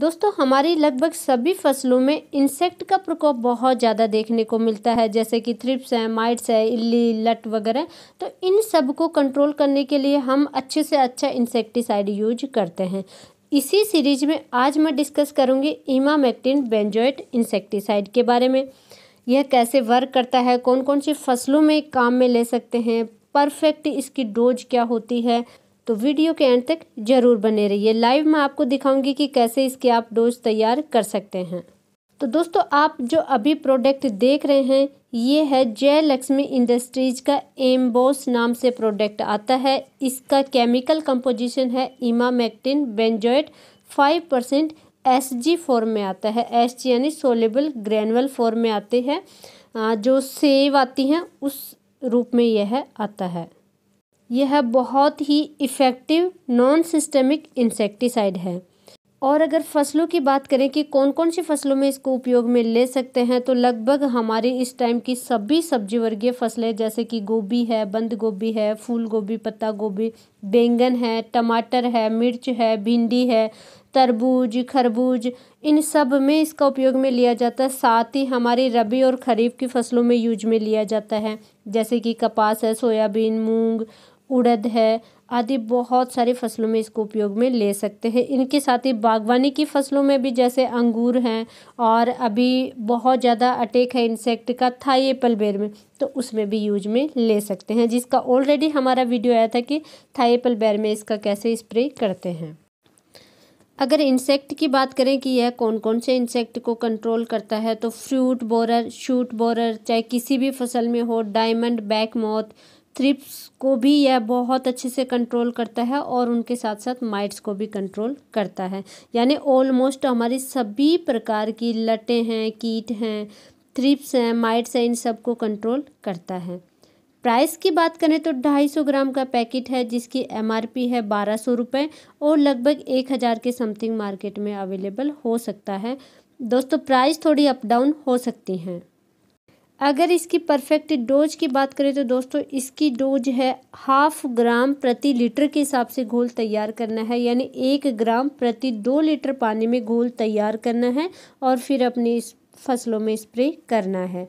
दोस्तों हमारी लगभग सभी फसलों में इंसेक्ट का प्रकोप बहुत ज़्यादा देखने को मिलता है जैसे कि थ्रिप्स हैं माइट्स हैं इल्ली लट वगैरह तो इन सब को कंट्रोल करने के लिए हम अच्छे से अच्छा इंसेक्टिसाइड यूज करते हैं इसी सीरीज में आज मैं डिस्कस करूँगी इमामेक्टिन बेंजोइट इंसेक्टिसाइड के बारे में यह कैसे वर्क करता है कौन कौन सी फसलों में काम में ले सकते हैं परफेक्ट इसकी डोज क्या होती है तो वीडियो के एंड तक ज़रूर बने रहिए लाइव मैं आपको दिखाऊंगी कि कैसे इसके आप डोज तैयार कर सकते हैं तो दोस्तों आप जो अभी प्रोडक्ट देख रहे हैं ये है जय लक्ष्मी इंडस्ट्रीज का एम्बोस नाम से प्रोडक्ट आता है इसका केमिकल कंपोजिशन है emamectin benzoate five percent S G form में आता है एस जी यानी सोलेबल ग्रैनुअल फॉर्म में आते हैं जो सेव आती हैं उस रूप में यह आता है यह बहुत ही इफ़ेक्टिव नॉन सिस्टेमिक इंसेक्टिसाइड है और अगर फसलों की बात करें कि कौन कौन सी फसलों में इसको उपयोग में ले सकते हैं तो लगभग हमारी इस टाइम की सभी सब्जी वर्गीय फसलें जैसे कि गोभी है बंद गोभी है फूल गोभी पत्ता गोभी बैंगन है टमाटर है मिर्च है भिंडी है तरबूज खरबूज इन सब में इसका उपयोग में लिया जाता है साथ ही हमारी रबी और खरीफ की फसलों में यूज में लिया जाता है जैसे कि कपास है सोयाबीन मूंग उड़द है आदि बहुत सारी फसलों में इसको उपयोग में ले सकते हैं इनके साथ ही बागवानी की फसलों में भी जैसे अंगूर हैं और अभी बहुत ज़्यादा अटैक है इंसेक्ट का था ये पलबेर में तो उसमें भी यूज में ले सकते हैं जिसका ऑलरेडी हमारा वीडियो आया था कि थाए पलबेर में इसका कैसे स्प्रे करते हैं अगर इंसेक्ट की बात करें कि यह कौन कौन से इंसेक्ट को कंट्रोल करता है तो फ्रूट बोरर शूट बोरर चाहे किसी भी फसल में हो डायमंड बैक मौत थ्रिप्स को भी यह बहुत अच्छे से कंट्रोल करता है और उनके साथ साथ माइट्स को भी कंट्रोल करता है यानी ऑलमोस्ट हमारी सभी प्रकार की लटें हैं कीट हैं थ्रिप्स हैं माइट्स हैं इन सब को कंट्रोल करता है प्राइस की बात करें तो ढाई सौ ग्राम का पैकेट है जिसकी एमआरपी है बारह सौ रुपये और लगभग एक हज़ार के समथिंग मार्केट में अवेलेबल हो सकता है दोस्तों प्राइस थोड़ी अप डाउन हो सकती हैं अगर इसकी परफेक्ट डोज की बात करें तो दोस्तों इसकी डोज है हाफ ग्राम प्रति लीटर के हिसाब से घोल तैयार करना है यानी एक ग्राम प्रति दो लीटर पानी में घोल तैयार करना है और फिर अपनी इस फसलों में स्प्रे करना है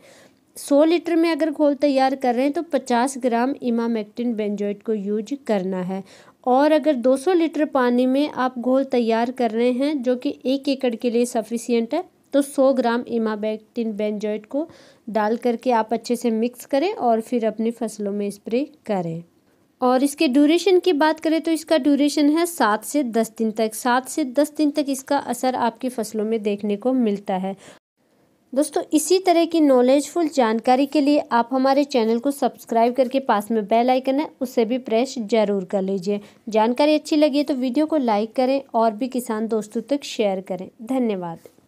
सौ लीटर में अगर घोल तैयार कर रहे हैं तो पचास ग्राम इमामेक्टिन बेंजोइट को यूज करना है और अगर 200 लीटर पानी में आप घोल तैयार कर रहे हैं जो कि एक एकड़ के लिए सफिशियंट है तो 100 ग्राम इमाबेक्टिन बेंजोइट को डाल करके आप अच्छे से मिक्स करें और फिर अपनी फसलों में स्प्रे करें और इसके ड्यूरेशन की बात करें तो इसका ड्यूरेशन है सात से दस दिन तक सात से दस दिन तक इसका असर आपकी फसलों में देखने को मिलता है दोस्तों इसी तरह की नॉलेजफुल जानकारी के लिए आप हमारे चैनल को सब्सक्राइब करके पास में बेल आइकन है उसे भी प्रेस जरूर कर लीजिए जानकारी अच्छी लगी तो वीडियो को लाइक करें और भी किसान दोस्तों तक शेयर करें धन्यवाद